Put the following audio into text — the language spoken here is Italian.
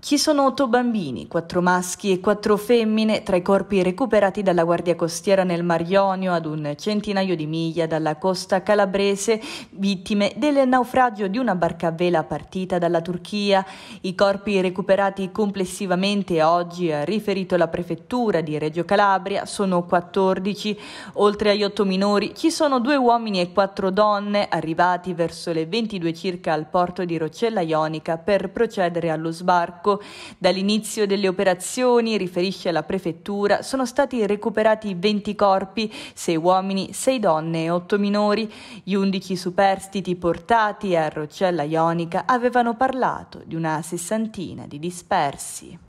Ci sono otto bambini, quattro maschi e quattro femmine, tra i corpi recuperati dalla Guardia Costiera nel Mar Ionio ad un centinaio di miglia dalla costa calabrese, vittime del naufragio di una barca a vela partita dalla Turchia. I corpi recuperati complessivamente oggi, ha riferito la prefettura di Reggio Calabria, sono 14. Oltre agli otto minori ci sono due uomini e quattro donne, arrivati verso le 22 circa al porto di Roccella Ionica per procedere allo sbarco. Damasco. Dall'inizio delle operazioni, riferisce la prefettura, sono stati recuperati 20 corpi, 6 uomini, 6 donne e 8 minori. Gli 11 superstiti portati a Roccella Ionica avevano parlato di una sessantina di dispersi.